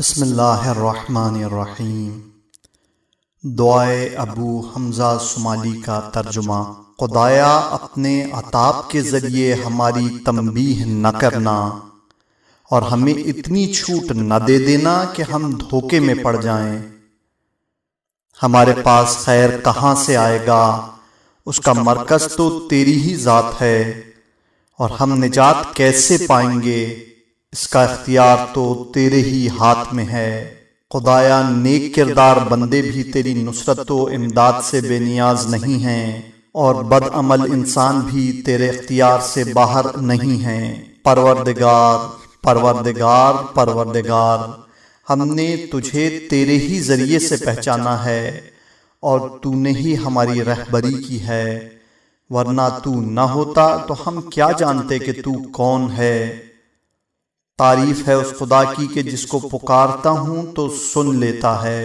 बसमीम दुआ अबू हमज़ा शुमाली का तर्जुमा खुदाया अपने अताब के ज़रिए हमारी तमबीह न करना और हमें इतनी छूट न दे देना कि हम धोखे में पड़ जाएं। हमारे पास खैर कहाँ से आएगा उसका मरकज़ तो तेरी ही ज़ात है और हम निजात कैसे पाएंगे इसका इख्तियार तो तेरे ही हाथ में है खुदाया नेक किरदार बंदे भी तेरी नुसरत व इमदाद से बेनियाज नहीं हैं और बदअमल इंसान भी तेरे इख्तियार से बाहर नहीं हैं परवरदिगार परवरदिगार परवरदिगार हमने तुझे तेरे ही ज़रिए से पहचाना है और तूने ही हमारी रहबरी की है वरना तू न होता तो हम क्या जानते कि तू कौन है तारीफ है उस खुदा की कि जिसको पुकारता हूं तो सुन लेता है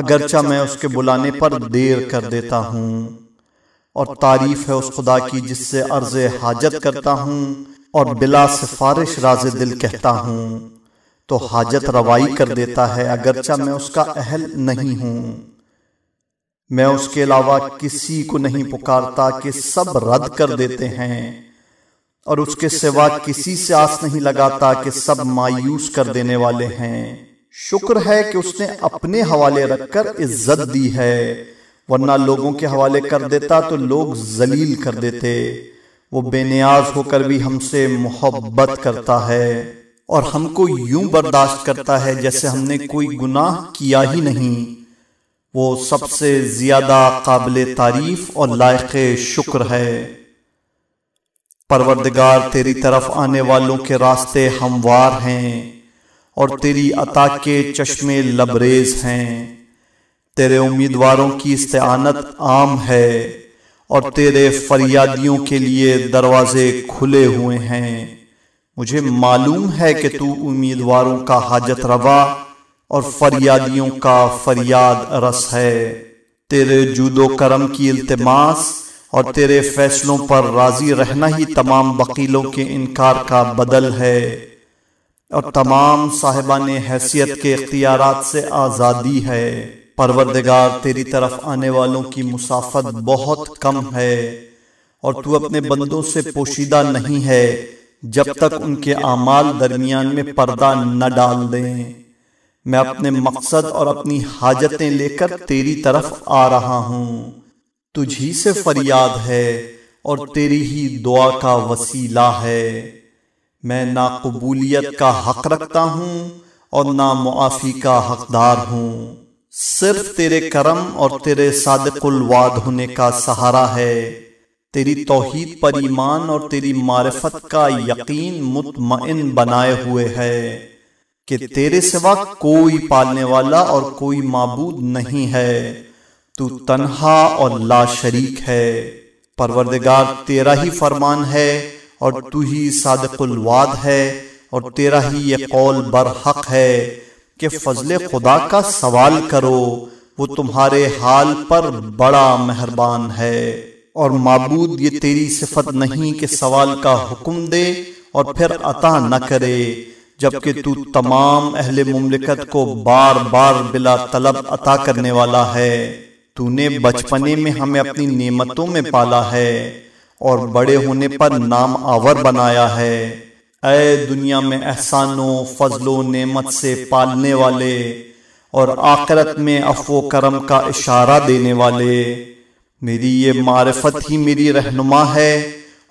अगरचा मैं उसके बुलाने पर देर कर देता हूँ और तारीफ है उस खुदा की जिससे अर्ज हाजत करता हूँ और बिला सिफारिश राज दिल कहता हूं तो हाजत रवाई कर देता है अगरचा मैं उसका अहल नहीं हूं मैं उसके अलावा किसी को नहीं पुकारता कि सब रद्द कर देते हैं और उसके सिवा किसी से आस नहीं लगाता कि सब मायूस कर देने वाले हैं शुक्र है कि उसने अपने हवाले रखकर इज्जत दी है वरना लोगों के हवाले कर देता तो लोग जलील कर देते वो बेनियाज होकर भी हमसे मोहब्बत करता है और हमको यूं बर्दाश्त करता है जैसे हमने कोई गुनाह किया ही नहीं वो सबसे ज्यादा काबिल तारीफ और लायक शुक्र है परवरदगार तेरी तरफ आने वालों के रास्ते हमवार हैं और तेरी अता के चश्मे लबरेज हैं तेरे उम्मीदवारों की इस्तेनत आम है और तेरे फरियादियों के लिए दरवाजे खुले हुए हैं मुझे मालूम है कि तू उम्मीदवारों का हाजत रवा और फरियादियों का फरियाद रस है तेरे जूदो करम की इल्तमास और तेरे फैसलों पर राजी रहना ही तमाम वकीलों के इनकार का बदल है और तमाम ने हैसियत के इख्तियार से आज़ादी है परवरदगार तेरी तरफ आने वालों की मुसाफत बहुत कम है और तू अपने बंदों से पोशीदा नहीं है जब तक उनके अमाल दरमियान में पर्दा न डाल दें मैं अपने मकसद और अपनी हाजतें लेकर तेरी तरफ आ रहा हूँ तुझी से फरियाद है और तेरी ही दुआ का वसीला है मैं ना कबूलियत का हक रखता हूँ और ना मुआफ़ी का हकदार हूँ सिर्फ तेरे करम और तेरे सादकुलवाद होने का सहारा है तेरी तोहहीद पर ईमान और तेरी मारफत का यकीन मुतमिन बनाए हुए है कि तेरे सिवा कोई पालने वाला और कोई मबूद नहीं है तू तनहा और ला शरीक है परवरदिगार तेरा ही फरमान है और तू ही सादकुलवाद है और तेरा ही ये कौल बरहक है कि फजल खुदा का सवाल करो वो तुम्हारे हाल पर बड़ा मेहरबान है और मबूद ये तेरी सिफत नहीं कि सवाल का हुक्म दे और फिर अता न करे जबकि तू तमाम अहल ममलिकत को बार बार बिला तलब अता करने वाला है तूने बचपने में हमें अपनी नेमतों में पाला है और बड़े होने पर नाम आवर बनाया है अय दुनिया में एहसानों फजलों नेमत से पालने वाले और आकरत में अफो करम का इशारा देने वाले मेरी ये मारफत ही मेरी रहनुमा है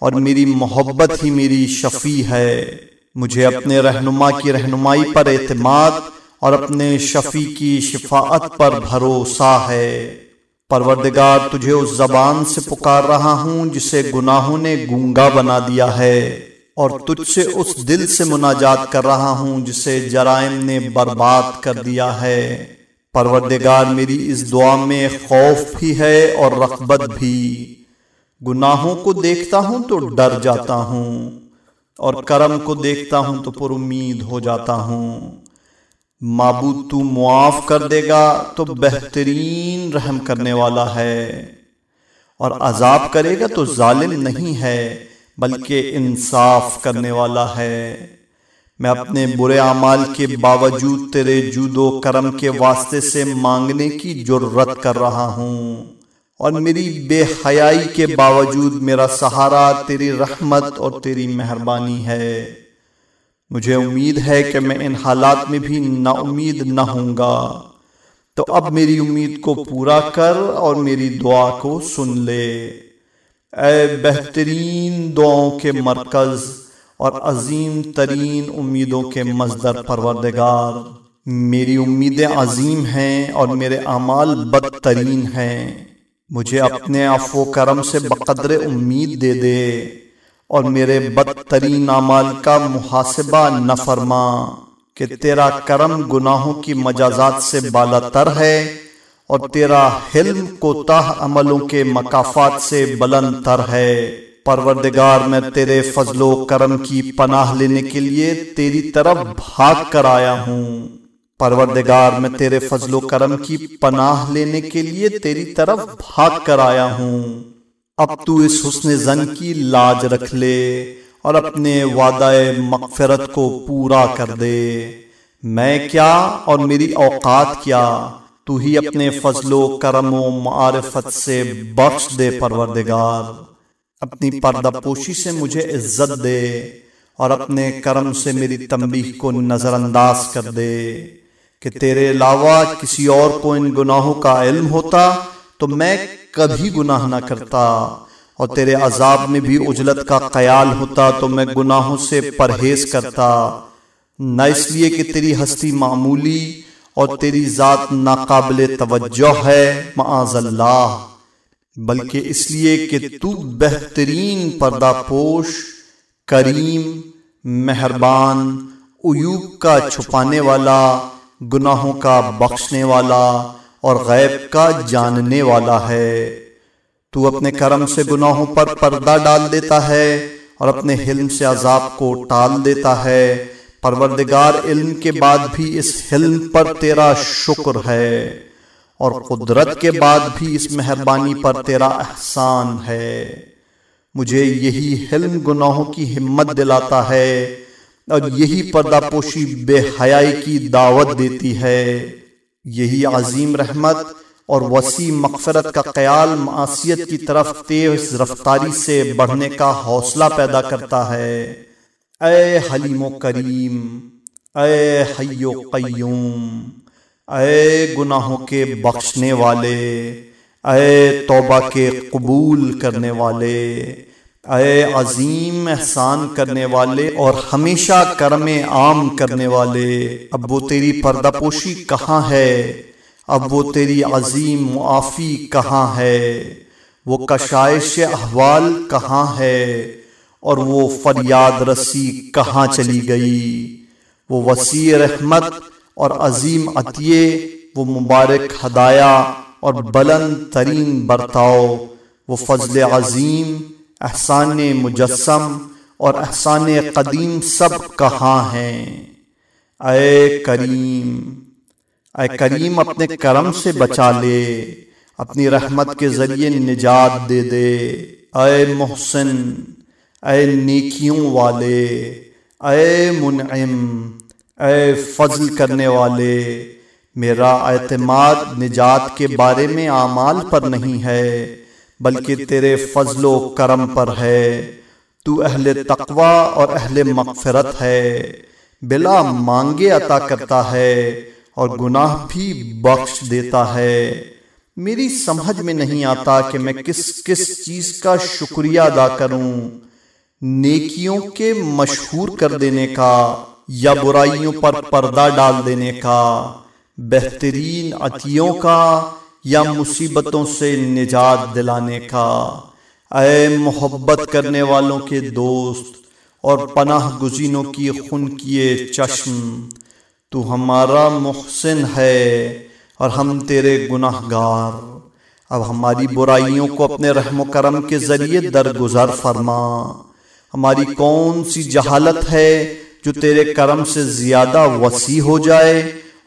और मेरी मोहब्बत ही मेरी शफी है मुझे अपने रहनुमा की रहनुमाई पर एतमाद और अपने शफी की शिफात पर भरोसा है परवरदिगार तुझे उस जबान से पुकार रहा हूँ जिसे गुनाहों ने गूंगा बना दिया है और तुझसे उस दिल से मुनाजात कर रहा हूँ जिसे जराइम ने बर्बाद कर दिया है परवरदिगार मेरी इस दुआ में खौफ भी है और रगबत भी गुनाहों को देखता हूँ तो डर जाता हूँ और करम को देखता हूँ तो पुरुद हो जाता हूँ माबू तू मुआफ़ कर देगा तो बेहतरीन रहम करने वाला है और अजाब करेगा तो जालिम नहीं है बल्कि इंसाफ करने वाला है मैं अपने बुरे अमाल के बावजूद तेरे जूदो करम के वास्ते से मांगने की जरूरत कर रहा हूँ और मेरी बेहयाई के बावजूद मेरा सहारा तेरी रहमत और तेरी मेहरबानी है मुझे उम्मीद है कि मैं इन हालात में भी ना उम्मीद न होऊंगा तो अब मेरी उम्मीद को पूरा कर और मेरी दुआ को सुन ले बेहतरीन दुआओं के मरकज़ और अजीम तरीन उम्मीदों के मजदर परवरदगार मेरी उम्मीदें अजीम हैं और मेरे अमाल बदतरीन हैं मुझे अपने अफो करम से बकदर उम्मीद दे दे और मेरे बदतरीन अमाल का मुहासिबा न फरमा कि तेरा करम गुनाहों की मजाजात से बालातर है और तेरा हिल्म कोताह अमलों के मकाफात से तर है परवरदिगार मैं तेरे फजलो करम की पनाह लेने के लिए तेरी तरफ भाग कर आया हूँ परवरदिगार मैं तेरे फजलो करम की पनाह लेने के लिए तेरी तरफ भाग कर आया हूँ अब तू इस हुसन जन की लाज रख ले और अपने वादा मकफरत को पूरा कर दे मैं क्या और मेरी औकात क्या तू ही अपने फजलो करमो मारफत से बख्श दे परवरदिगार अपनी पर्दापोशी से मुझे इज्जत दे और अपने कर्म से मेरी तंबीह को नज़रअंदाज कर दे कि तेरे अलावा किसी और को इन गुनाहों का इल्म होता तो मैं कभी गुनाह ना करता और तेरे अजाब में भी उजलत का ख्याल होता तो मैं गुनाहों से परहेज करता न इसलिए कि तेरी हस्ती मामूली और तेरी ज़ात नाकबिल तवज्जो है माजल्ला बल्कि इसलिए कि तू बेहतरीन पर्दापोश करीम मेहरबान उयूब का छुपाने वाला गुनाहों का बख्शने वाला और गैब का जानने वाला है तू अपने कर्म से गुनाहों पर पर्दा डाल देता है और अपने हिल्म से अजाब को टाल देता है परवरदिगार इल्म के बाद भी इस हिल्म पर तेरा शुक्र है और कुदरत के बाद भी इस मेहरबानी पर तेरा एहसान है मुझे यही हिल्म गुनाहों की हिम्मत दिलाता है और यही पर्दापोशी बेहयाई की दावत देती है यही अजीम रहमत और वसी मकफरत का ख्याल मासीत की तरफ तेज रफ्तारी से बढ़ने का हौसला पैदा करता है अय हलीम करीम अय हयो कयूम अय गुनाहों के बख्शने वाले अय तोबा के कबूल करने वाले अय अजीम एहसान करने वाले और हमेशा कर्म आम करने वाले अब वो तेरी पर्दापोशी कहाँ है अब वो तेरी अजीम मुआफ़ी कहाँ है वो कशाइश अहवाल कहाँ है और वो फरियाद रसी कहाँ चली गई वो वसी रहमत और अजीम अतिये वो मुबारक हदाया और बलंद तरीन बर्ताव वो फजल अजीम एहसान मुजस्म और एहसान कदीम सब कहाँ हैं अय करीम अय करीम अपने करम से बचा ले अपनी रहमत के ज़रिए निजात दे दे अय मोहसिन अय नेकियों वाले अय मुनम अय फजल करने वाले मेरा अतमाद निजात के बारे में आमाल पर नहीं है बल्कि तेरे फजलो करम पर है तू अहल तकवा और अहल मकफरत है बिला मांगे अता करता है और गुनाह भी बख्श देता है मेरी समझ में नहीं आता कि मैं किस किस चीज़ का शुक्रिया अदा करूं, नेकियों के मशहूर कर देने का या बुराइयों पर पर्दा डाल देने का बेहतरीन अतियों का या मुसीबतों से निजात दिलाने का अय मोहब्बत करने वालों के दोस्त और पनाह गुजीनों की खुन किए चश्म तू हमारा मुहसिन है और हम तेरे गुनाहगार अब हमारी बुराइयों को अपने रहम करम के ज़रिए दरगुजर फरमा हमारी कौन सी जहालत है जो तेरे करम से ज़्यादा वसी हो जाए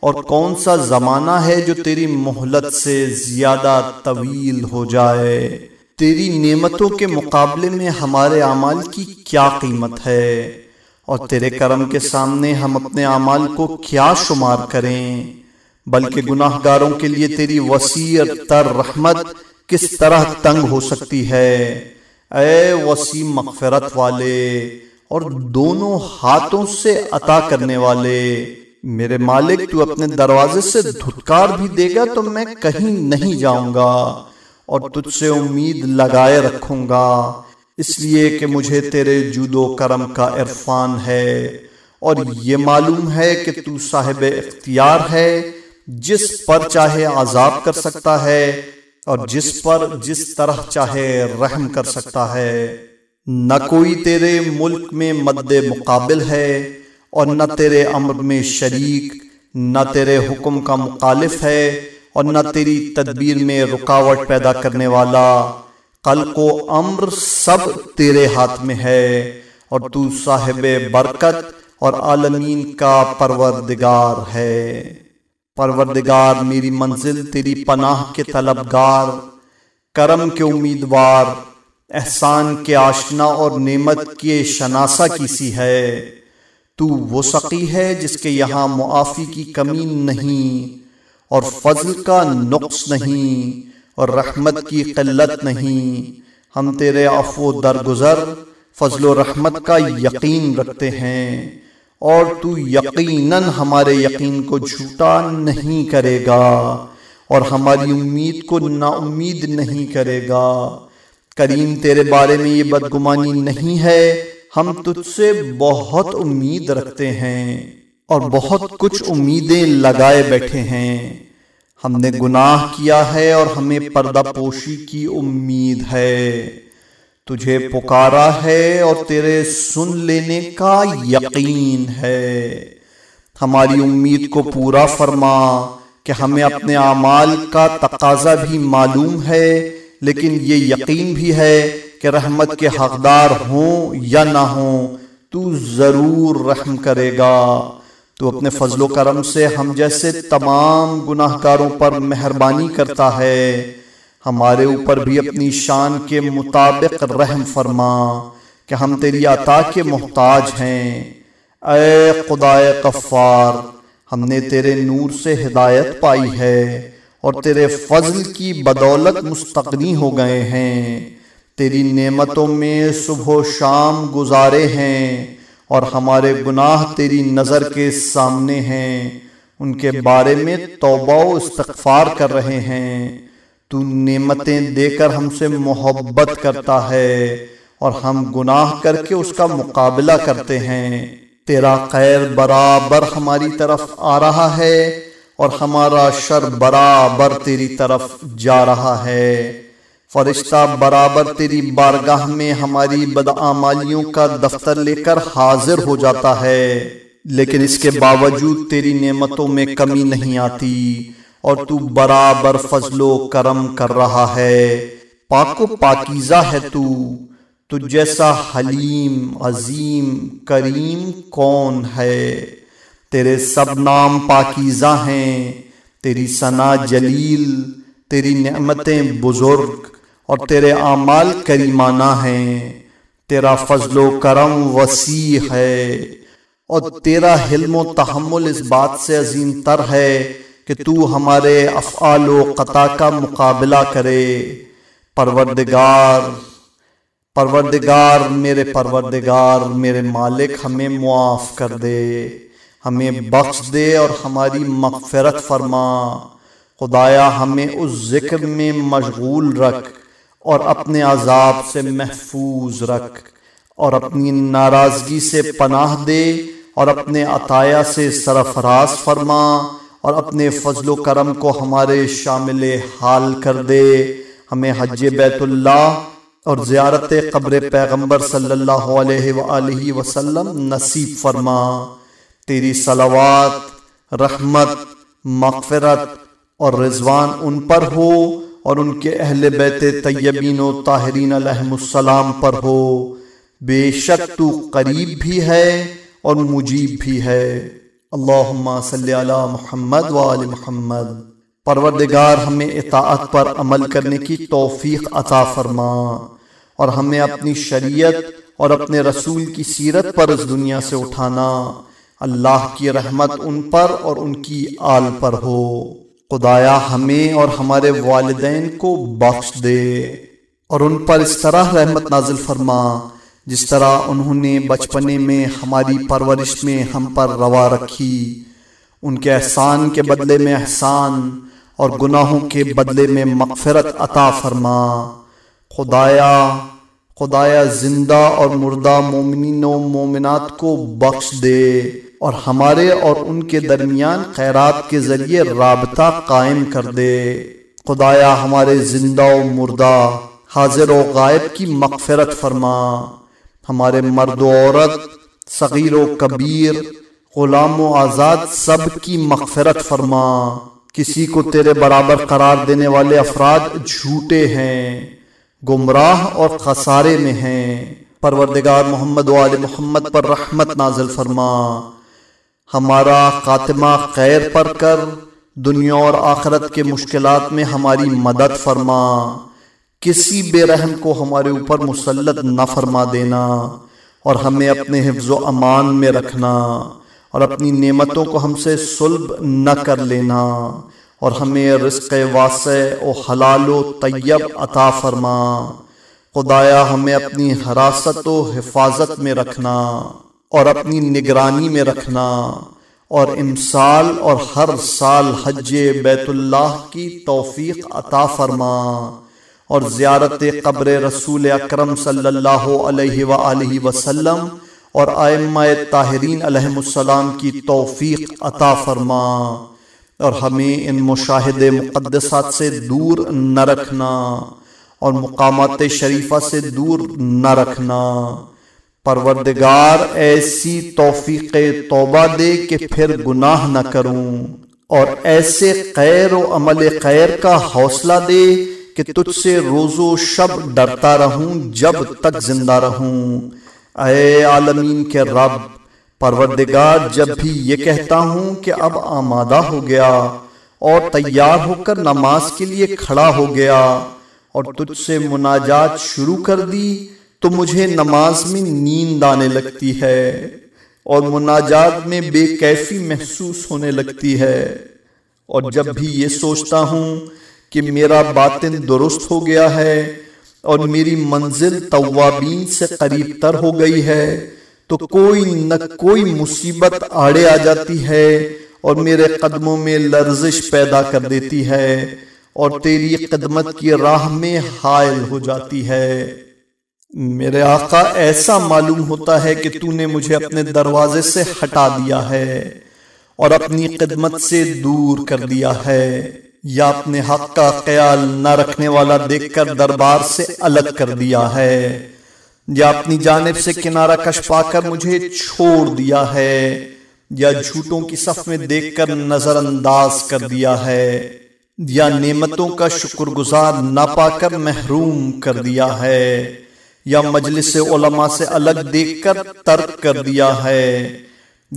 और कौन सा जमाना है जो तेरी मोहलत से ज्यादा तवील हो जाए तेरी नेमतों के मुकाबले में हमारे अमाल की क्या कीमत है और तेरे करम के सामने हम अपने अमाल को क्या शुमार करें बल्कि गुनाहगारों के लिए तेरी वसीर तर रहमत किस तरह तंग हो सकती है ए वसी मगफरत वाले और दोनों हाथों से अता करने वाले मेरे मालिक तू अपने दरवाजे से धुतकार भी देगा तो, तो मैं कहीं नहीं जाऊंगा और तुझसे उम्मीद लगाए रखूंगा इसलिए कि मुझे तेरे जूदो करम का इरफान है और ये मालूम है कि तू साहिब इख्तियार है जिस पर चाहे आज़ाब कर सकता है और जिस पर जिस तरह चाहे रहम कर सकता है न कोई तेरे मुल्क में मद्द मुकाबिल है और न तेरे अम्र में शरीक न तेरे हुक्म का मुखालिफ है और न तेरी तदबीर में रुकावट पैदा करने वाला कल को अम्र सब तेरे हाथ में है और तू साहेब बरकत और आलमीन का परवरदिगार है परवरदिगार मेरी मंजिल तेरी पनाह के तलबगार करम के उम्मीदवार एहसान के आशना और नेमत के शनासा की सी है तू वो सकी है जिसके यहाँ मुआफ़ी की कमी नहीं और फजल का नुक्स नहीं और रहमत की किल्लत नहीं हम तेरे अफो दरगुजर फजल रहमत का यकीन रखते हैं और तू यकीनन हमारे यकीन को झूठा नहीं करेगा और हमारी उम्मीद को नाउमीद नहीं करेगा करीम तेरे बारे में ये बदगुमानी नहीं है हम तुझसे बहुत उम्मीद रखते हैं और बहुत कुछ उम्मीदें लगाए बैठे हैं हमने गुनाह किया है और हमें पर्दापोशी की उम्मीद है तुझे पुकारा है और तेरे सुन लेने का यकीन है हमारी उम्मीद को पूरा फरमा कि हमें अपने अमाल का तकाजा भी मालूम है लेकिन ये यकीन भी है कि रहमत के हकदार हों या ना हों तू ज़रूर रहम करेगा तो अपने फजलो करम से हम जैसे तमाम गुनाहकारों पर मेहरबानी करता है हमारे ऊपर भी अपनी शान के मुताबिक रहम फरमा कि हम तेरी आता के मोहताज हैं अय खुदाए कफ़ार हमने तेरे नूर से हिदायत पाई है और तेरे फजल की बदौलत मुस्तकनी हो गए हैं तेरी नेमतों में सुबह शाम गुजारे हैं और हमारे गुनाह तेरी नज़र के सामने हैं उनके बारे में तोबा इस्तफ़ार कर रहे हैं तू नेमतें देकर हमसे मोहब्बत करता है और हम गुनाह करके उसका मुकाबला करते हैं तेरा खैर बराबर हमारी तरफ आ रहा है और हमारा शर बराबर तेरी तरफ जा रहा है फरिश्ता बराबर तेरी बारगाह में हमारी बदआमालियों का दफ्तर लेकर हाजिर हो जाता है लेकिन इसके बावजूद तेरी नेमतों में कमी नहीं आती और तू बराबर फजलो करम कर रहा है पाको पाकिजा है तू तो जैसा हलीम अजीम करीम कौन है तेरे सब नाम पाकिजा हैं तेरी सना जलील तेरी नेमतें बुज़ुर्ग और तेरे आमाल करीमाना हैं तेरा फजलो करम वसी है और तेरा हिल्म तहमुल इस बात से अजीम तर है कि तू हमारे अफ़ाल कता का मुकाबला करे परवरदिगार परवरदिगार मेरे परवरदिगार मेरे मालिक हमें मुआफ़ कर दे हमें बख्श दे और हमारी मकफ़रत फरमा खुदाया हमें उस जिक्र में मशगूल रख और अपने आज़ाब से महफूज रख और अपनी नाराज़गी से पनाह दे और अपने अताया से सरफराज फरमा और अपने फजल करम को हमारे शामिल हाल कर दे हमें हज बैतुल्ला और ज़्यारत कब्र पैगम्बर सल्ला नसीब फरमा तेरी सलावात रहमत मकफरत और रिजवान उन पर हो और उनके अहल बैत तयबीन ताहरीन अलहसलाम पर हो बेशक तू करीब भी है और मुजीब भी है अल्लाह महमद वाल महमद परवरदिगार हमें इतात पर अमल करने की तोफ़ी अता फरमा और हमें अपनी शरीयत और अपने रसूल की सीरत पर इस दुनिया से उठाना अल्लाह की रहमत उन पर और उनकी आल पर हो खुदाया हमें और हमारे वालदेन को बख्श दे और उन पर इस तरह रहमत नाजिल फरमा जिस तरह उन्होंने बचपने में हमारी परवरिश में हम पर रवा रखी उनके एहसान के बदले में एहसान और गुनाहों के बदले में मगफरत अता फरमा खुदाया खुदाया जिंदा और मुर्दा मोमिनों मोमिनात को बख्श दे और हमारे और उनके दरमियान खैरात के ज़रिए रबता कायम कर दे खुदाया हमारे ज़िंदा व मुर्दा हाजिर व गायब की मकफरत फरमा हमारे मर्द औरत सग़ीर व कबीर ग़ुलाम व आज़ाद सब की मकफरत फरमा किसी को तेरे बराबर करार देने वाले अफराद झूठे हैं गुमराह और खसारे में हैं परवरदिगार मोहम्मद वाल मोहम्मद पर रहमत नाजिल फरमा हमारा खात्मा खैर पर कर दुनिया और आखरत के मुश्किल में हमारी मदद फरमा किसी बेरहम को हमारे ऊपर मुसलत न फरमा देना और हमें अपने हिफ्ज अमान में रखना और अपनी नेमतों को हमसे सुलभ न कर लेना और हमें रिस्क वासे ओ हलाल तयब अता फरमा खुदाया हमें अपनी हरासत व हिफाजत में रखना और अपनी निगरानी में रखना और इमसाल और हर साल हज बैतुल्लाह की तौफीक अता फरमा और ज़्यारत कब्र रसूल अक्रम सल्लाम और आयम ताहरीन की तौफीक अता फरमा और हमें इन मुशाहद मुक़दसात से दूर न रखना और मकामत शरीफा से दूर न रखना परवरदगार ऐसी तोफ़ी तोबा दे कि फिर गुनाह न करूं और ऐसे खैर अमल खैर का हौसला दे कि तुझसे रोज़ो शब डरता रहूं जब तक जिंदा रहूं अय आलमीन के रब परवरदिगार जब भी ये कहता हूं कि अब आमादा हो गया और तैयार होकर नमाज के लिए खड़ा हो गया और तुझसे मुनाजात शुरू कर दी तो मुझे नमाज में नींद आने लगती है और मुनाजात में बेकैफी महसूस होने लगती है और जब भी ये सोचता हूं कि मेरा बातिन दुरुस्त हो गया है और मेरी मंजिल तवाबीन से करीब तर हो गई है तो कोई न कोई मुसीबत आड़े आ जाती है और मेरे कदमों में लर्जिश पैदा कर देती है और तेरी कदमत की राह में हायल हो जाती है मेरे आका ऐसा मालूम होता है कि तूने मुझे अपने दरवाजे से हटा दिया है और अपनी खिदमत से दूर कर दिया है या अपने हक का ख्याल न रखने वाला देखकर दरबार से अलग कर दिया है या अपनी जानब से किनारा कश पाकर मुझे छोड़ दिया है या झूठों की सफ में देखकर नजरअंदाज कर दिया है या नेमतों का शुक्रगुजार ना पाकर महरूम कर दिया है या मजलिस ओलमा से अलग देखकर तर्क कर दिया है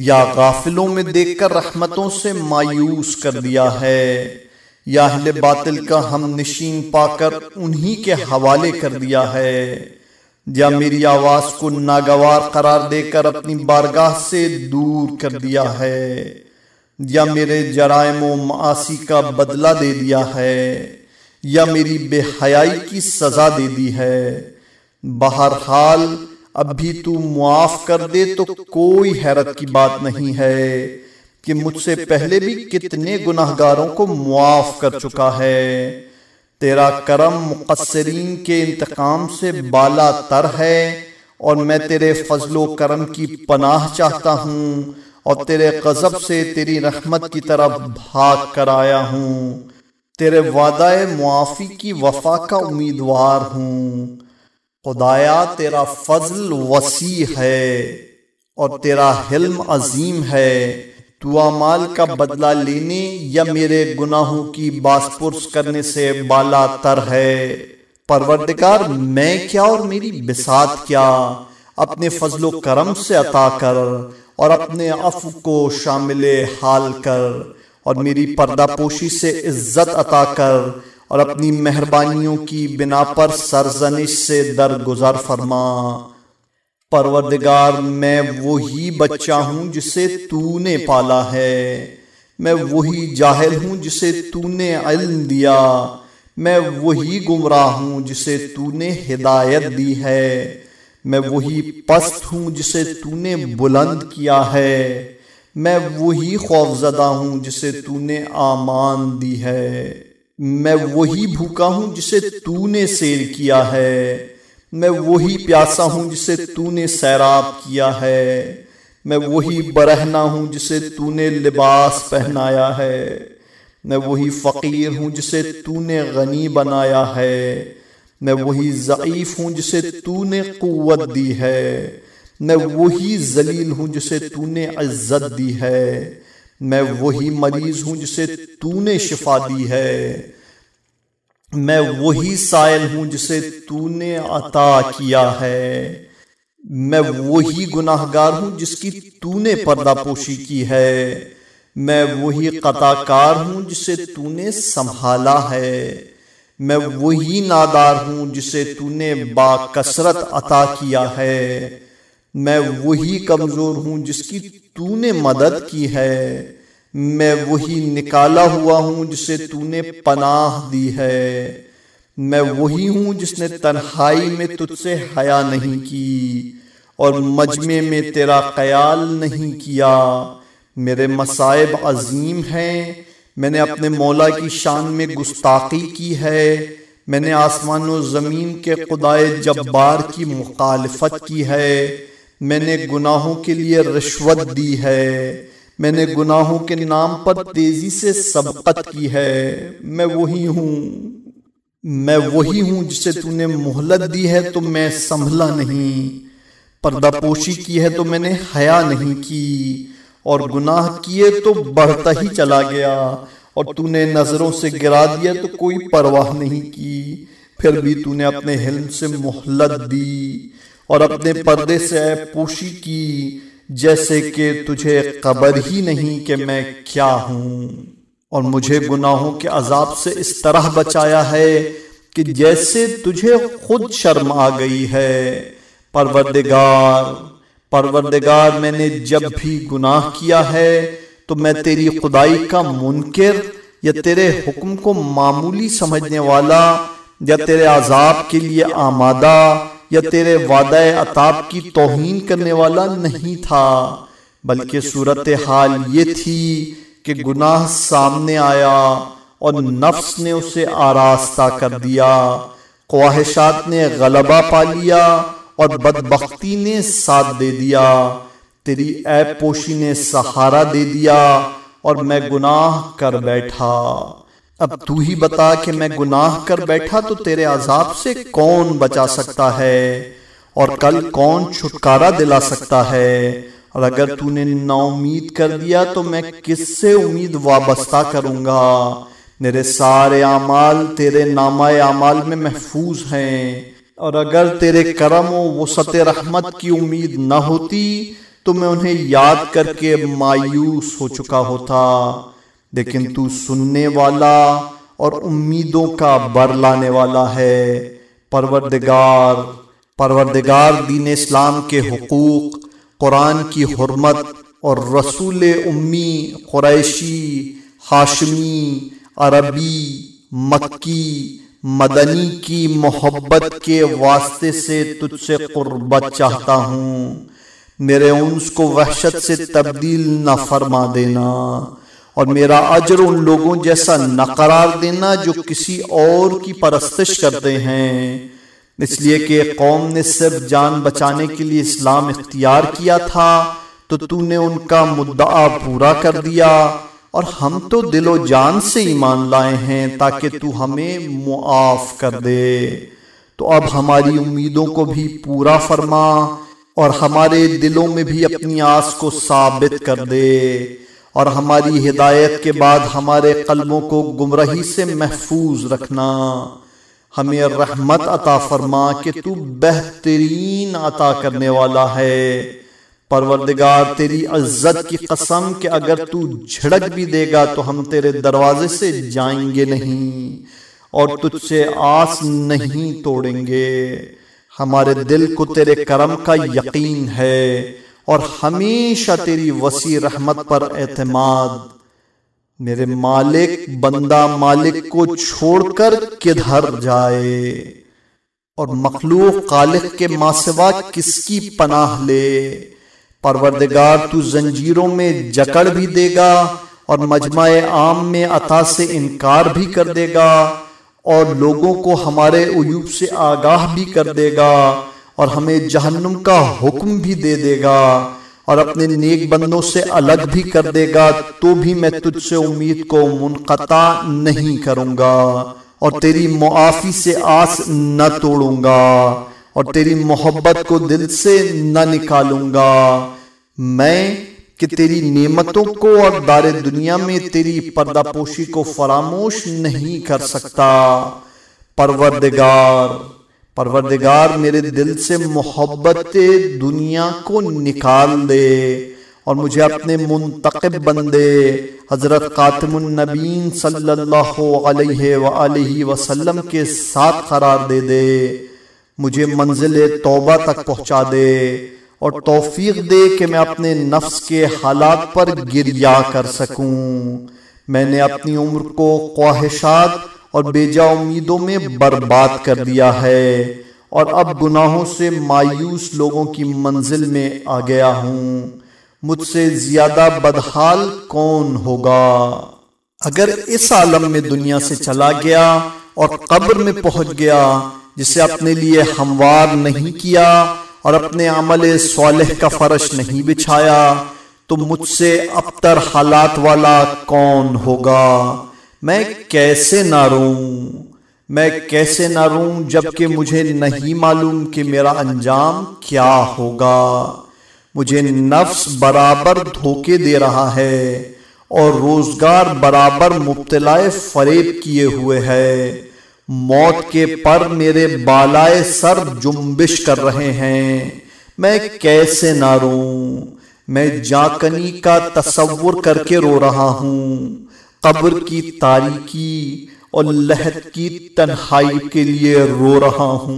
या गाफिलों में देखकर रहमतों से मायूस कर दिया है या अहल बातिल का हम नशीन पाकर उन्हीं के हवाले कर दिया है या मेरी आवाज़ को नागवार करार देकर अपनी बारगाह से दूर कर दिया है या मेरे जराइम मासी का बदला दे दिया है या मेरी बेहयाई की सज़ा दे दी है बहरहाल अब भी तू मुआफ कर दे तो कोई हैरत की बात नहीं है कि मुझसे पहले भी कितने गुनाहगारों को मुआफ कर चुका है तेरा करम मुकसरीन के इंतकाम से बाला तर है और मैं तेरे फजलो करम की पनाह चाहता हूँ और तेरे गजब से तेरी रहमत की तरफ भाग कर आया हूँ तेरे वादा मुआफ़ी की वफा का उम्मीदवार हूँ खुदाया तेरा फजल वसी है और तेरा हिल्म अजीम है तू अमाल का बदला लेने या मेरे गुनाहों की बासपुरस करने से बाला तर है परवरदिगार मैं क्या और मेरी बिसात क्या अपने फजलो करम से अता कर और अपने अफ को शामिल हाल कर और मेरी पर्दापोशी से इज्जत अता कर और अपनी मेहरबानियों की बिना पर सरजनिश से दरगुजर फरमा परवरदिगार मैं वही बच्चा हूँ जिसे तूने पाला है मैं वही जाहिल हूँ जिसे तूने इल्म दिया मैं वही गुमराह हूँ जिसे तूने हिदायत दी है मैं वही पस्त हूँ जिसे तूने बुलंद किया है मैं वही खौफजदा हूँ जिसे तूने आमान दी है मैं वही भूखा हूं जिसे तूने शेर किया है मैं वही प्यासा हूं जिसे तूने सैराब किया है मैं वही बरहना हूं जिसे तूने लिबास पहनाया है मैं वही फ़कीर हूँ जिसे तूने गनी बनाया है मैं वही ज़ीफ़ हूँ जिसे तूने क़वत दी है मैं वही जलील हूँ जिसे तूने इज़्ज़त दी है मैं वही मरीज हूं जिसे तूने शिफा दी है मैं वही सायल हूं जिसे तूने अता किया है मैं वही गुनाहगार हूं जिसकी तूने पर्दापोशी की है मैं वही कताकार हूं जिसे तूने संभाला है मैं वही नादार हूं जिसे तूने बाकसरत अता किया है मैं वही कमज़ोर हूँ जिसकी तूने मदद की है मैं वही निकाला हुआ हूँ जिसे तूने पनाह दी है मैं वही हूँ जिसने तन्हाई में तुझसे हया नहीं की और मजमे में तेरा ख्याल नहीं किया मेरे मसाइब अजीम हैं मैंने अपने मौला की शान में गुस्ताखी की है मैंने आसमान ज़मीन के खुदाए जब्बार की मुखालफत की है मैंने गुनाहों के लिए रिश्वत दी है मैंने गुनाहों के नाम पर तेजी से सबकत की है मैं वही हूँ मैं वही हूँ जिसे तूने मोहलत दी है तो मैं संभला नहीं पर्दापोशी की है तो मैंने हया नहीं की और गुनाह किए तो बढ़ता ही चला गया और तूने नजरों से गिरा दिया तो कोई परवाह नहीं की फिर भी तूने अपने हिल से मोहलत दी और अपने पर्दे से पूछी की जैसे कि तुझे खबर ही नहीं कि मैं क्या हूं और मुझे गुनाहों के अजाब से इस तरह बचाया है कि जैसे तुझे खुद शर्म आ गई है परवरदिगार परवरदिगार मैंने जब भी गुनाह किया है तो मैं तेरी खुदाई का मुनकर या तेरे हुक्म को मामूली समझने वाला या तेरे आजाब के लिए आमादा या तेरे वादा अताब की तोहन करने वाला नहीं था बल्कि सूरत हाल ये थी कि गुनाह सामने आया और नफ्स ने उसे आरास्ता कर दिया ख्वाहिशात ने गलबा पा लिया और बदबख्ती ने साथ दे दिया तेरी ऐप पोशी ने सहारा दे दिया और मैं गुनाह कर बैठा अब तू ही बता कि मैं गुनाह कर बैठा तो तेरे अजाब से कौन बचा सकता है और कल कौन छुटकारा दिला सकता है और अगर तूने नाउमीद कर दिया तो मैं किससे उम्मीद वाबस्ता करूंगा मेरे सारे अमाल तेरे नामा अमाल में महफूज हैं और अगर तेरे करम वसत रहमत की उम्मीद ना होती तो मैं उन्हें याद करके मायूस हो चुका होता लेकिन तू सुनने वाला और उम्मीदों का बर लाने वाला है परवरदिगार परवरदिगार दीन इस्लाम के हकूक़ कुरान की हरमत और रसूल उम्मी क्रैशी हाशमी अरबी मक्की मदनी की मोहब्बत के वास्ते से तुझसे कुर्बत चाहता हूँ मेरे उन्स को वहशत से तब्दील न फरमा देना और मेरा अजर उन लोगों जैसा नकरार देना जो किसी और की परस्तिश करते हैं इसलिए कि कौम ने सिर्फ जान बचाने के लिए इस्लाम इख्तियार किया था तो, तो तूने उनका मुद्दा पूरा कर दिया और हम तो, तो दिलो जान से ईमान लाए हैं ताकि तू हमें मुआफ कर दे तो, तो अब हमारी उम्मीदों को भी पूरा फरमा और हमारे दिलों में भी अपनी आस को साबित कर दे और हमारी हिदायत के बाद हमारे कलबों को गुमराही से महफूज रखना हमें रहमत अता फरमा कि तू बेहतरीन अता करने वाला है परवरदिगार तेरी इज्जत की कसम कि अगर तू झड़क भी देगा तो हम तेरे दरवाजे से जाएंगे नहीं और तुझसे आस नहीं तोड़ेंगे हमारे दिल को तेरे करम का यकीन है और हमेशा तेरी वसी रहमत पर एतमाद मेरे मालिक बंदा मालिक को छोड़कर किधर जाए और मखलूक कालिक के मासवा किसकी पनाह ले परवरदिगार तू जंजीरों में जकड़ भी देगा और मजमा आम में अता से इनकार भी कर देगा और लोगों को हमारे उयूब से आगाह भी कर देगा और हमें जहन्नुम का हुक्म भी दे देगा और अपने नेक बंदों से अलग भी कर देगा तो भी मैं तुझसे उम्मीद को मुनकता नहीं करूंगा और तेरी मुआफ़ी से आस न तोड़ूंगा और तेरी मोहब्बत को दिल से न निकालूंगा मैं कि तेरी नेमतों को और दार दुनिया में तेरी पर्दापोशी को फरामोश नहीं कर सकता परवरदिगार परवरदिगार मेरे दिल से मोहब्बत दुनिया को निकाल दे और मुझे अपने मुंतकब बंदे हज़रत नबीन सल्लल्लाहु अलैहि के साथ करार दे दे मुझे मंजिल तोबा तक पहुँचा दे और तोफ़ी दे कि मैं अपने नफ्स के हालात पर गिरिया कर सकूँ मैंने अपनी उम्र को ख्वाहिशात और बेजा उम्मीदों में बर्बाद कर दिया है और अब गुनाहों से मायूस लोगों की मंजिल में आ गया हूँ मुझसे ज्यादा बदहाल कौन होगा अगर इस आलम में दुनिया से चला गया और कब्र में पहुंच गया जिसे अपने लिए हमवार नहीं किया और अपने अमल सोलह का फर्श नहीं बिछाया तो, तो मुझसे अब तर हालात वाला कौन होगा मैं कैसे ना रोऊं मैं कैसे ना रोऊं जबकि मुझे नहीं मालूम कि मेरा अंजाम क्या होगा मुझे नफ्स बराबर धोखे दे रहा है और रोजगार बराबर मुबतलाए फरेब किए हुए है मौत के पर मेरे बालाए सर जुम्बिश कर रहे हैं मैं कैसे ना रोऊं मैं जाकनी का तस्वुर करके रो रहा हूं कब्र की तारीकी और लहत की तन्हाई के लिए रो रहा हूँ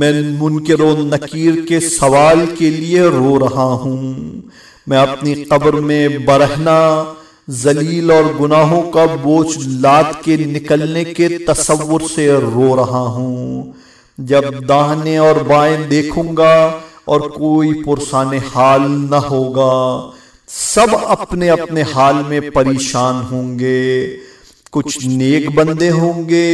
मैं मुनकर नकीर के सवाल के लिए रो रहा हूँ मैं अपनी कब्र में बरहना जलील और गुनाहों का बोझ लाद के निकलने के तस्वुर से रो रहा हूँ जब दाहने और बाएं देखूंगा और कोई पुरसान हाल न होगा सब अपने अपने हाल में परेशान होंगे कुछ नेक बंदे होंगे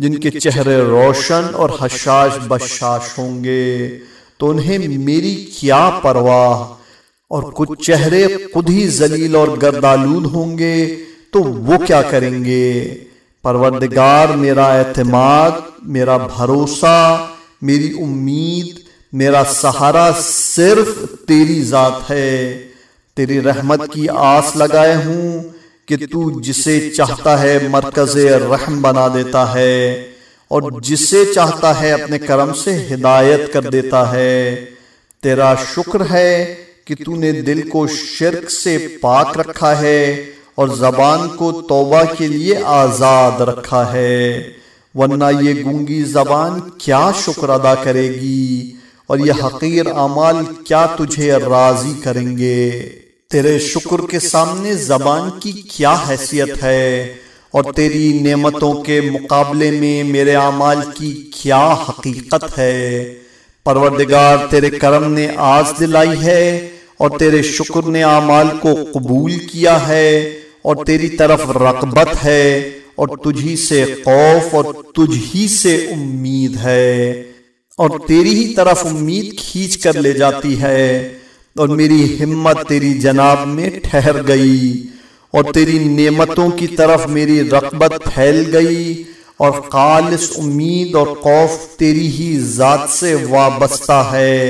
जिनके चेहरे रोशन और हशाश बशाश होंगे तो उन्हें मेरी क्या परवाह और कुछ चेहरे खुद ही जलील और गर्दालूद होंगे तो वो क्या करेंगे परवरदगार मेरा एतमाद मेरा भरोसा मेरी उम्मीद मेरा सहारा सिर्फ तेरी जात है तेरी रहमत की आस लगाए हूं कि तू जिसे चाहता है मरकज रहम बना देता है और जिसे चाहता है अपने कर्म से हिदायत कर देता है तेरा शुक्र है कि तूने दिल को शिरक से पाक रखा है और जबान को तोबा के लिए आज़ाद रखा है वरना ये गूंगी जबान क्या शुक्र अदा करेगी और ये हकीर अमाल क्या तुझे राजी करेंगे तेरे शुक्र के सामने जबान की क्या हैसियत है और तेरी नेमतों के मुकाबले में मेरे अमाल की क्या हकीकत है परवरदिगार तेरे करम ने आज दिलाई है और तेरे शुक्र ने अमाल को कबूल किया है और तेरी तरफ रगबत है और तुझी से खौफ और तुझी से उम्मीद है और तेरी ही तरफ उम्मीद खींच कर ले जाती है और मेरी हिम्मत तेरी जनाब में ठहर गई और तेरी नेमतों की तरफ मेरी रगबत फैल गई और खालिश उम्मीद और खौफ तेरी ही ज़ात से वाबस्ता है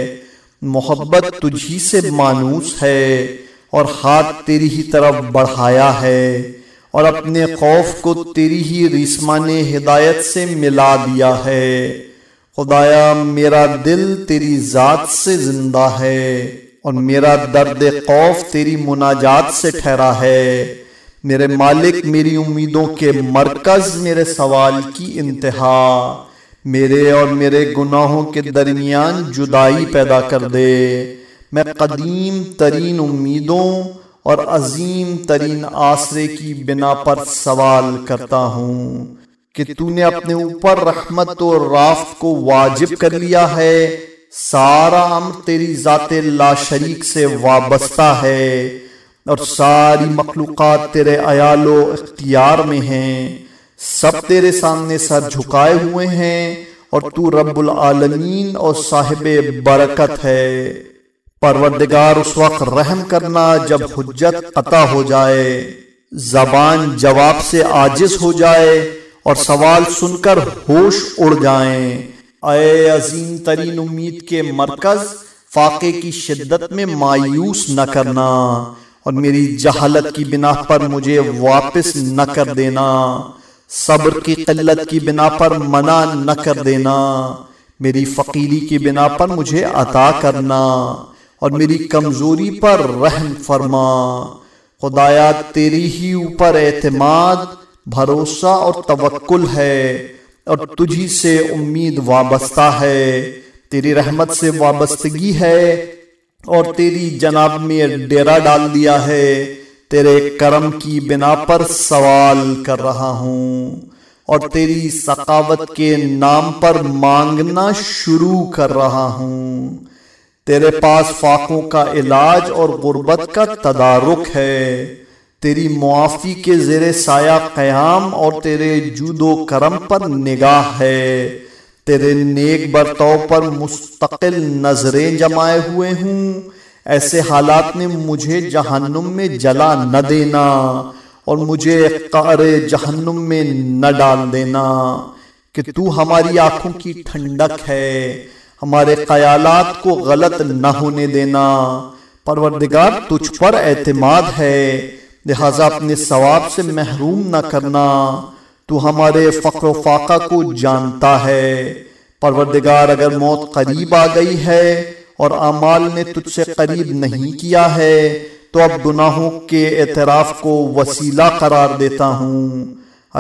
मोहब्बत तुझी से मानूस है और हाथ तेरी ही तरफ बढ़ाया है और अपने खौफ को तेरी ही रिस्मा ने हिदायत से मिला दिया है खुदाया मेरा दिल तेरी ज़ात से ज़िंदा है और मेरा दर्द खौफ तेरी मुनाजात से ठहरा है मेरे मालिक मेरी उम्मीदों के मरकज मेरे सवाल की इंतहा मेरे और मेरे गुनाहों के दरमियान जुदाई पैदा कर दे मैं कदीम तरीन उम्मीदों और अजीम तरीन आसरे की बिना पर सवाल करता हूँ कि तूने अपने ऊपर रहमत और राफ को वाजिब कर लिया है सारा अम्र तेरी ज़ात ला शरीक से वाबस्ता है और सारी मखलूक तेरे अयालो इख्तियार में हैं सब तेरे सामने सर झुकाए हुए हैं और तू रबुल आलमीन और साहिब बरकत है परवरदिगार उस वक्त रहम करना जब हजत अता हो जाए जबान जवाब से आजिज हो जाए और सवाल सुनकर होश उड़ जाएं। अजीम तरीन उम्मीद के मरकज फाके की शिद्दत में मायूस न करना और मेरी जहालत की बिना पर मुझे वापस न कर देना सब्र की किल्लत की बिना पर मना न कर देना मेरी फ़कीरी की बिना पर मुझे अता करना और मेरी कमज़ोरी पर रहम फरमा खुदाया तेरी ही ऊपर एतमाद भरोसा और तवक्ल है और तुझी से उम्मीद वाबस्ता है तेरी रहमत से वाबस्तगी है और तेरी जनाब में डेरा डाल दिया है तेरे कर्म की बिना पर सवाल कर रहा हूँ और तेरी सकावत के नाम पर मांगना शुरू कर रहा हूँ तेरे पास फाकों का इलाज और गुर्बत का तदारुक है तेरी मुआफ़ी के जेर साया क़याम और तेरे जुदो करम पर निगाह है तेरे नेक बर्ताव पर मुस्तकिल नज़रें जमाए हुए हूँ ऐसे हालात में मुझे जहन्नुम में जला न देना और मुझे कार जहन्नुम में न डाल देना कि तू हमारी आँखों की ठंडक है हमारे ख्यालात को गलत न होने देना परवरदिगार तुझ पर एतमाद है लिहाजा अपने सवाब से महरूम ना करना तू हमारे फकर फाका को जानता है परवरदिगार अगर मौत करीब आ गई है और अमाल ने तुझसे करीब नहीं किया है तो अब गुनाहों के एतराफ़ को वसीला करार देता हूँ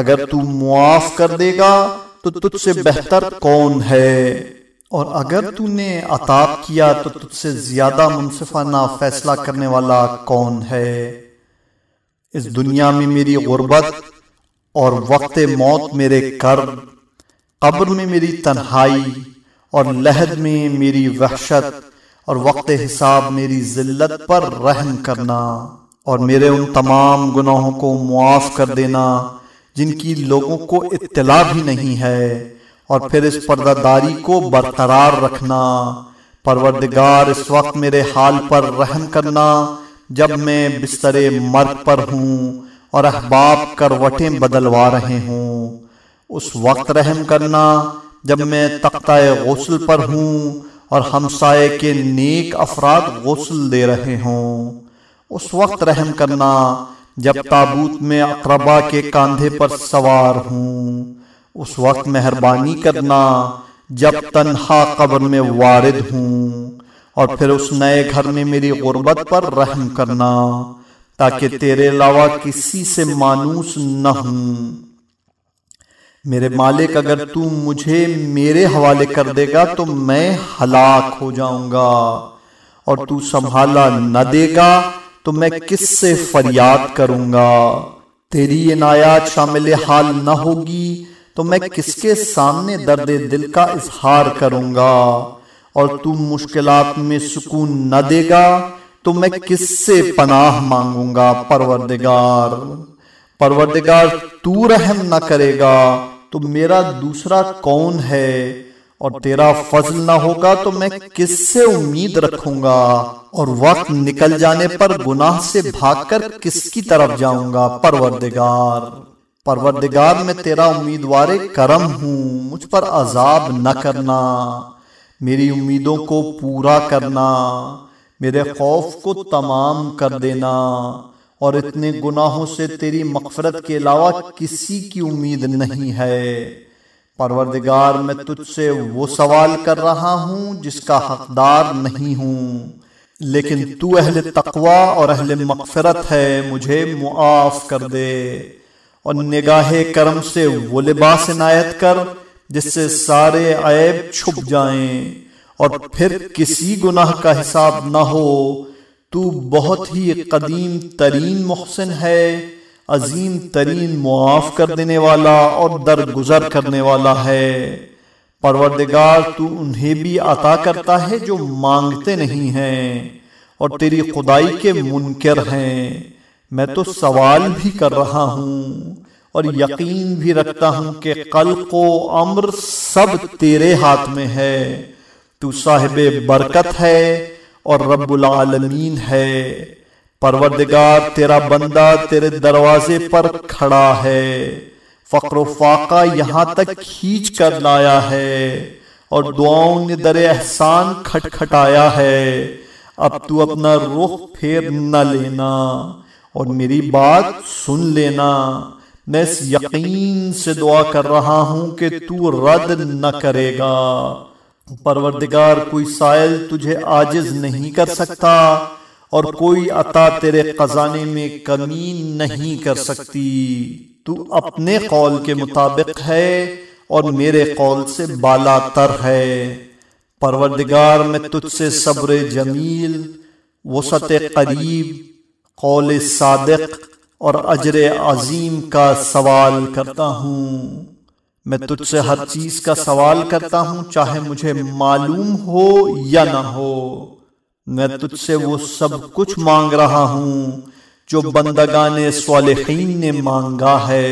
अगर तू मुआफ़ कर देगा तो तुझसे बेहतर कौन है और अगर तूने अताप किया तो तुझसे ज़्यादा मुनफा ना फैसला करने वाला कौन है इस दुनिया में मेरी गुर्बत और वक्त मौत मेरे कर्ब कब्र में मेरी तन्हाई और लहद में मेरी वहशत और वक्त हिसाब मेरी जिल्लत पर रहम करना और मेरे उन तमाम गुनाहों को मुआफ़ कर देना जिनकी लोगों को इत्तला भी नहीं है और फिर इस पर्दादारी को बरकरार रखना परवरदिगार इस वक्त मेरे हाल पर रहम करना जब मैं बिस्तर मर्द पर हूँ और अहबाब करवटें बदलवा रहे हों उस वक्त रहम करना जब मैं तख्ता गौसल पर हूँ और हमसाए के नेक अफराद गसल दे रहे हों उस वक्त रहम करना जब ताबूत में अकरबा के कंधे पर सवार हूँ उस वक्त मेहरबानी करना जब तनहा कब्र में वारद हूँ और फिर उस नए घर में मेरी गुर्बत पर रहम करना ताकि तेरे अलावा किसी से मानूस न हूं मेरे मालिक अगर तू मुझे मेरे हवाले कर देगा तो, तो मैं हलाक हो जाऊंगा और तू संभाला न देगा तो, तो मैं किससे फरियाद करूंगा तेरी ये नायात शामिल हाल न होगी तो, तो मैं किसके सामने दर्द दिल का इजहार करूंगा और तू मुश्किल में सुकून न देगा तो मैं किससे पनाह मांगूंगा परवरदिगार परवरदिगार तू रहम न करेगा तो मेरा दूसरा कौन है और तेरा फजल ना होगा तो मैं किससे उम्मीद रखूंगा और वक्त निकल जाने पर गुनाह से भागकर किसकी तरफ जाऊंगा परवरदिगार परवरदिगार मैं तेरा उम्मीदवार करम हूं मुझ पर अजाब न करना मेरी उम्मीदों को पूरा करना मेरे खौफ को तमाम कर देना और इतने गुनाहों से तेरी मकफरत के अलावा किसी की उम्मीद नहीं है परवरदिगार मैं तुझसे वो सवाल कर रहा हूँ जिसका हकदार नहीं हूँ लेकिन तू अहल तकवा और अहल मकफरत है मुझे मुआफ़ कर दे और निगाह करम से वो लिबास इनायत कर जिससे सारे ऐब छुप जाएं और फिर किसी गुनाह का हिसाब न हो तू बहुत ही कदीम तरीन मोहसिन है अजीम तरीन मुआफ़ कर देने वाला और दरगुजर करने वाला है परवरदिगार तू उन्हें भी अता करता है जो मांगते नहीं हैं और तेरी खुदाई के मुनकर हैं मैं तो सवाल भी कर रहा हूँ और यकीन भी रखता हूं कि कल को अम्र सब तेरे हाथ में है तू साहिब बरकत है और रब्बुल आलमीन है परवरदिगार तेरा बंदा तेरे दरवाजे पर खड़ा है फकर फाका यहां तक खींच कर लाया है और दुआओं ने दर एहसान खटखटाया है अब तू अपना रुख फेर न लेना और मेरी बात सुन लेना मैं इस यकीन से दुआ कर रहा हूं कि तू रद्द न करेगा परवरदिगार कोई साइल तुझे आजिज नहीं कर सकता और कोई अता तेरे खजाने में कमी नहीं कर सकती तू अपने कौल के मुताबिक है और मेरे कौल से बाला तर है परवरदिगार में तुझसे सब्र जमील वसत करीब कौल सादक और अजर अजीम का सवाल करता हूँ मैं तुझसे हर चीज़ का सवाल करता हूँ चाहे मुझे मालूम हो या ना हो मैं तुझसे वो सब कुछ मांग रहा हूँ जो ने सालहीन ने मांगा है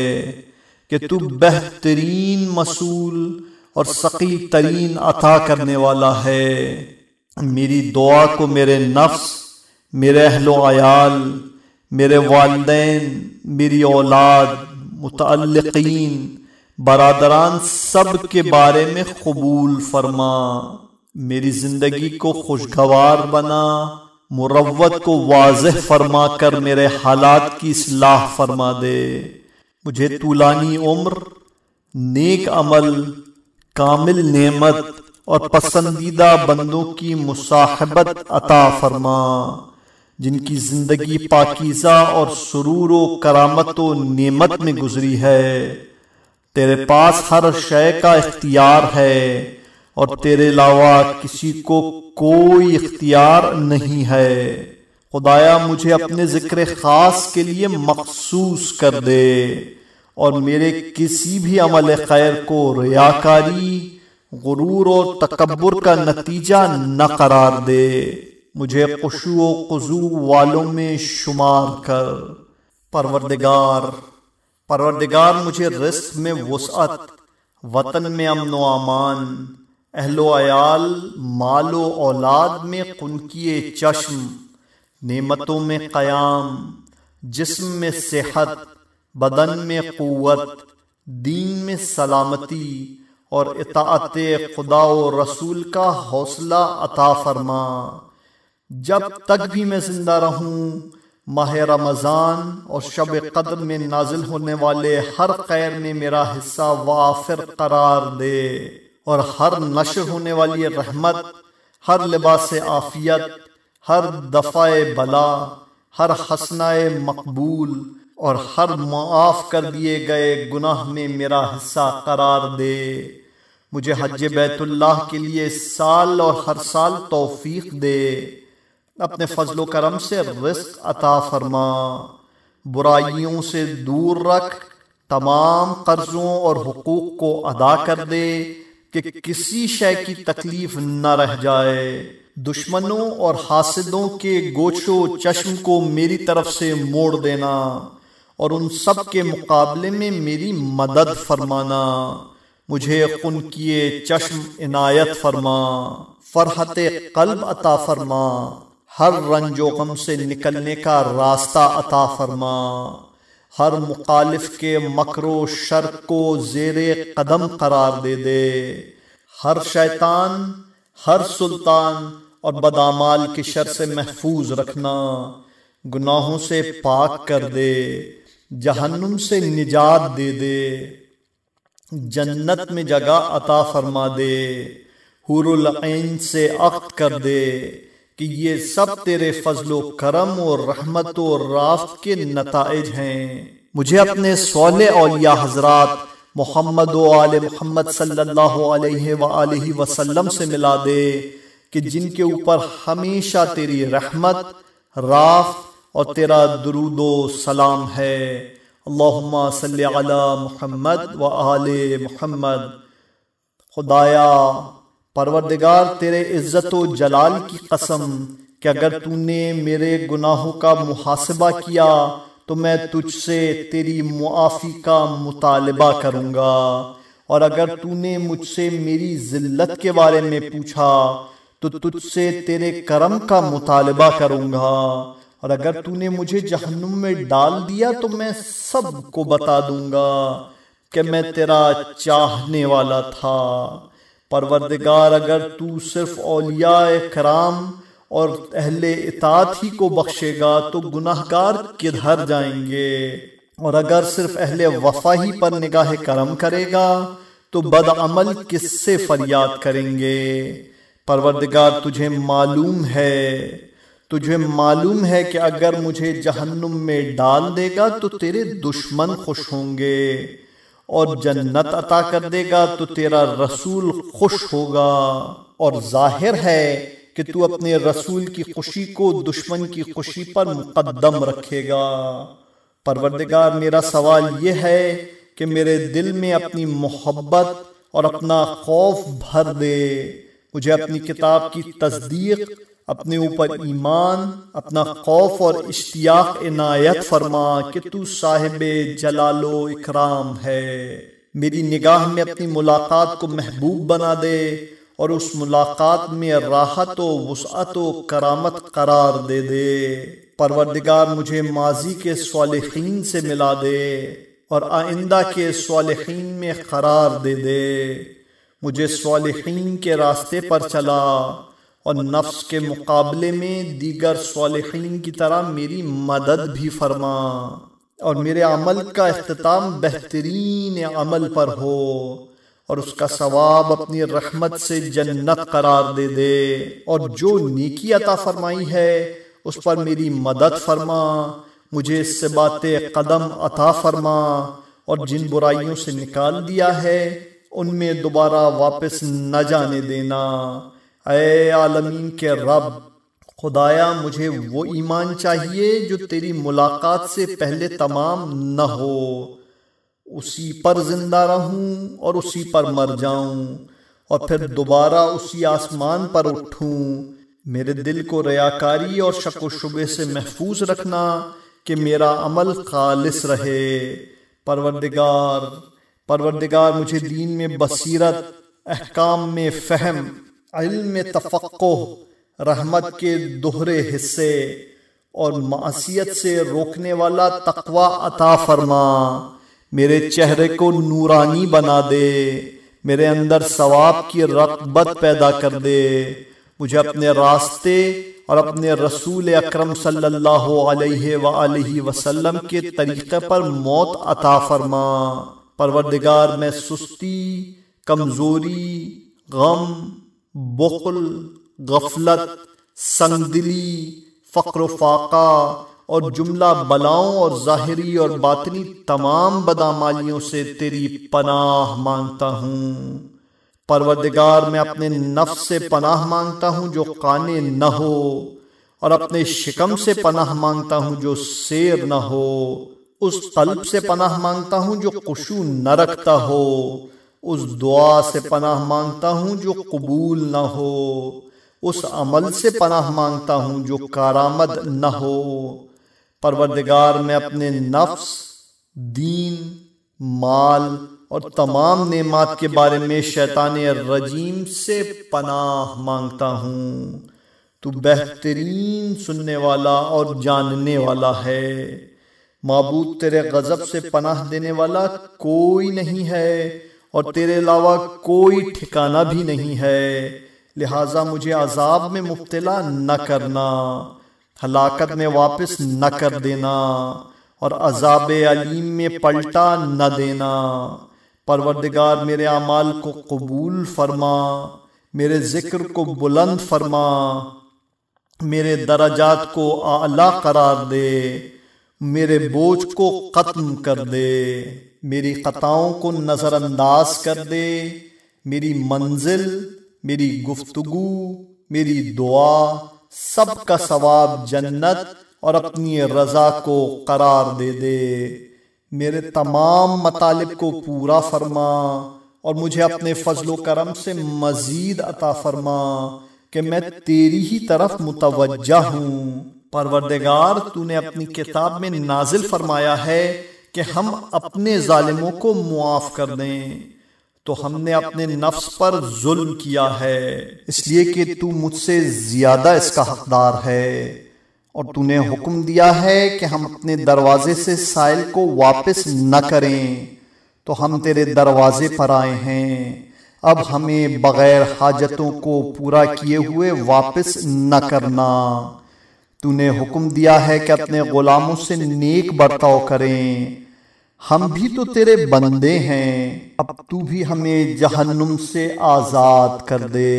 कि तू बेहतरीन मसूल और सकी तरीन अता करने वाला है मेरी दुआ को मेरे नफ्स मेरे अहलो आयाल मेरे वालदे मेरी औलाद मुतलकिन बरदरान सब के बारे में कबूल फरमा मेरी ज़िंदगी को खुशगवार बना मुरवत को वाज फरमा कर मेरे हालात की सलाह फरमा दे मुझे तूलानी उम्र नेक अमल कामिल नेमत और पसंदीदा बंदों की मुसाहबत अता फरमा जिनकी जिंदगी पाकिजा और सुरूर व करामत व नियमत में गुजरी है तेरे पास हर शय का इख्तियार है और तेरे अलावा किसी को कोई इख्तियार नहीं है खुदाया मुझे अपने जिक्र खास के लिए मखसूस कर दे और मेरे किसी भी अमल खैर को रियाकारी गुरूर और तकबर का नतीजा न करार दे मुझे खुशु कज़ू वालों में शुमार कर परवरदिगार परवरदिगार मुझे रिस्क में वसअत वतन में अमन व अमान अहलो आयाल मालो औलाद में कुनकी चश्म नेमतों में क़याम जिस्म में सेहत बदन में क़वत दीन में सलामती और इतात खुदा व रसूल का हौसला अता फरमा जब तक भी मैं जिंदा रहूं माह रमज़ान और शब कदर में नाजिल होने वाले हर कैर में मेरा हिस्सा वाफिर करार दे और हर नशर होने वाली रहमत हर लिबास आफियत हर दफ़ाए बला हर हसनाए मकबूल और हर माफ़ कर दिए गए गुनाह में मेरा हिस्सा करार दे मुझे हज बैतुल्लाह के लिए साल और हर साल तोफ़ी दे अपने फजलो करम से रिस्क अता फरमा बुराइयों से दूर रख तमाम कर्ज़ों और हकूक़ को अदा कर दे कि किसी शय की तकलीफ न रह जाए दुश्मनों और हासिदों के गोचो चश्म को मेरी तरफ से मोड़ देना और उन सब के मुकाबले में मेरी मदद फरमाना मुझे खुन किए चश्म इनायत फरमा फरहत कल्ब अता फरमा हर रंजो गम से निकलने का रास्ता अता फरमा हर मुखालिफ के मकरो शर को जेर कदम करार दे दे हर शैतान हर सुल्तान और बदामाल के शर से महफूज रखना गुनाहों से पाक कर दे जहन्नुम से निजात दे दे जन्नत में जगह अता फरमा दे हुरुल से अख्त कर दे कि ये सब तेरे फजलो करम और रहमत और राफ के नतज हैं मुझे अपने सोले औलिया हजरात मोहम्मद आल मोहम्मद सल्लल्लाहु से मिला दे कि जिनके ऊपर हमेशा तेरी रहमत राफ और तेरा दरुदो सलाम है अल्लाहुम्मा सल्ली अला मोहम्मद व आल मोहम्मद खुदाया परवरदिगार तेरे इज्जत जलाल की कसम कि अगर तूने मेरे गुनाहों का मुहासबा किया तो मैं तुझसे तेरी मुआफ़ी का मुतालबा करूँगा और अगर तूने मुझसे मेरी जिल्लत के बारे में पूछा तो तुझसे तेरे करम का मुतालबा करूँगा और अगर तूने मुझे जहन्नुम में डाल दिया तो मैं सबको बता दूंगा कि मैं तेरा चाहने वाला था परवरदिगार अगर तू सिर्फ अलिया कराम और अहले इतात ही को बख्शेगा तो गुनाहगार किधर जाएंगे और अगर सिर्फ अहले वफा ही पर निगाह करम करेगा तो बदअमल किससे फरियाद करेंगे परवरदिगार तुझे मालूम है तुझे मालूम है कि अगर मुझे जहन्नुम में डाल देगा तो तेरे दुश्मन खुश होंगे और जन्नत अता कर देगा तो तेरा रसूल खुश होगा और जाहिर है कि तू अपने रसूल की खुशी को दुश्मन की खुशी पर मुकदम रखेगा परवरदिगार मेरा सवाल यह है कि मेरे दिल में अपनी मोहब्बत और अपना खौफ भर दे मुझे अपनी किताब की तस्दीक अपने ऊपर ईमान अपना खौफ और इश्तियाक इनायत फरमा कि तू साहिब जलालो इकराम है मेरी निगाह में अपनी मुलाकात को महबूब बना दे और उस मुलाकात में राहत व वसअत व करामत करार दे दे परवरदिगार मुझे माजी के सालहीन से मिला दे और आइंदा के सालखीन में करार दे दे मुझे सालखीन के रास्ते पर चला और नफ्स के मुकाबले में दीगर सालहीन की तरह मेरी मदद भी फरमा और मेरे अमल का अख्ताम बेहतरीन अमल पर हो और उसका सवाब अपनी रहमत से जन्नत करार दे दे और जो नेकी अता फरमाई है उस पर मेरी मदद फरमा मुझे इससे बातें कदम अता फरमा और जिन बुराइयों से निकाल दिया है उनमें दोबारा वापस न जाने देना ए आलमीन के रब खुदाया मुझे वो ईमान चाहिए जो तेरी मुलाकात से पहले तमाम न हो उसी पर जिंदा रहूं और उसी पर मर जाऊं और फिर दोबारा उसी आसमान पर उठूं मेरे दिल को रयाकारी और शक व शुबे से महफूज रखना कि मेरा अमल खालिस रहे परवरदिगार परवरदिगार मुझे दीन में बसीरत अहकाम में फहम इल्म में तफक्को रहमत के दोहरे हिस्से और मासीत से रोकने वाला तकवा अता फरमा मेरे चेहरे को नूरानी बना दे मेरे अंदर सवाब की रगबत पैदा कर दे मुझे अपने रास्ते और अपने रसूल अक्रम सल्लल्लाहु अलैहि वसल्लम के तरीक़े पर मौत अता फरमा परवरदिगार मैं सुस्ती कमज़ोरी गम बुकल गफलत संगदिली फ़क्र फाका और जुमला बलाओं और ज़ाहरी और बातनी तमाम बदामालियों से तेरी पनाह मांगता हूँ परवरदिगार मैं अपने नफ से पनाह मांगता हूँ जो काने न हो और अपने शिकम से पनाह मांगता हूँ जो शेर न हो उस तलब से पनाह मांगता हूँ जो कुशु न रखता हो उस दुआ से पनाह मांगता हूँ जो कबूल न हो उस अमल से पनाह मांगता हूँ जो कारामद न हो परवरदिगार मैं अपने नफ्स दीन माल और तमाम नेमात के बारे में शैतान रजीम से पनाह मांगता हूँ तो बेहतरीन सुनने वाला और जानने वाला है मबूद तेरे गज़ब से पनाह देने वाला कोई नहीं है और तेरे अलावा कोई ठिकाना भी नहीं है लिहाजा मुझे अजाब में मुब्तला न करना हलाकत में वापस न कर देना और अजाब अलीम में पलटा न देना परवरदिगार मेरे अमाल को कबूल फरमा मेरे ज़िक्र को बुलंद फरमा मेरे दराजात को आला करार दे मेरे बोझ को ख़त्म कर दे मेरी ख़ताओं को नज़रअंदाज कर दे मेरी मंजिल मेरी गुफ्तगु मेरी दुआ सब का सवाब जन्नत और अपनी रज़ा को करार दे दे मेरे तमाम मतालब को पूरा फरमा और मुझे अपने फजलो करम से मज़ीद अता फरमा कि मैं तेरी ही तरफ मुतवजह हूँ परवरदेगार तूने अपनी किताब में नाजिल फरमाया है कि हम अपने जालिमों को मुआफ़ कर दें तो हमने अपने नफ्स पर जुल्म किया है इसलिए कि तू मुझसे ज़्यादा इसका हकदार है और तूने हुक्म दिया है कि हम अपने दरवाजे से साइल को वापस न करें तो हम तेरे दरवाजे पर आए हैं अब हमें बग़ैर हाजतों को पूरा किए हुए वापस न करना तूने हुक्म दिया है कि अपने गुलामों से नेक बर्ताव करें हम भी तो, तो तेरे बंदे हैं अब तू भी हमें जहन्नुम से आज़ाद कर दे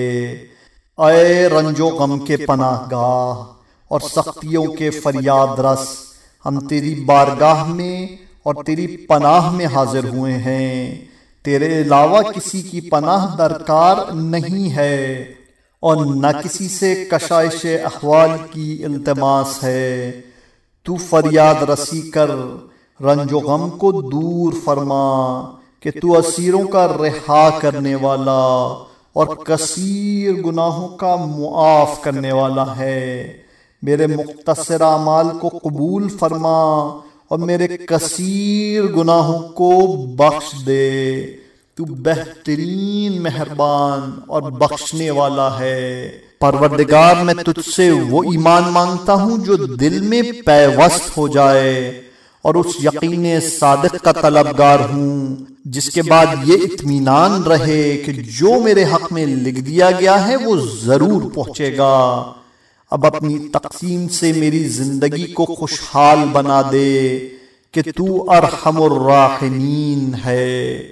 अय रंजो गम के पनाहगाह और सख्तियों के फरियाद रस हम तेरी बारगाह में और तेरी पनाह में हाजिर हुए हैं तेरे अलावा किसी की पनाह दरकार नहीं है और न किसी से कशाइश अहवाल की इल्तमास है तू फरियाद रसी कर रंजो गम को दूर फरमा कि तू असीरों का रिहा करने वाला और कसीर गुनाहों का मुआफ़ करने वाला है मेरे मुख्तसर अमाल को कबूल फरमा और मेरे कसीर गुनाहों को बख्श दे तू बेहतरीन मेहरबान और बख्शने वाला है परवरदिगार मैं तुझसे वो ईमान मांगता हूँ जो दिल में पैवस्त हो जाए और उस यकीन सादक का तलबगार हूँ जिसके बाद ये इत्मीनान रहे कि जो मेरे हक में लिख दिया गया है वो ज़रूर पहुंचेगा अब अपनी तकसीम से मेरी ज़िंदगी को खुशहाल बना दे कि तू अरहमुर्राहमीन है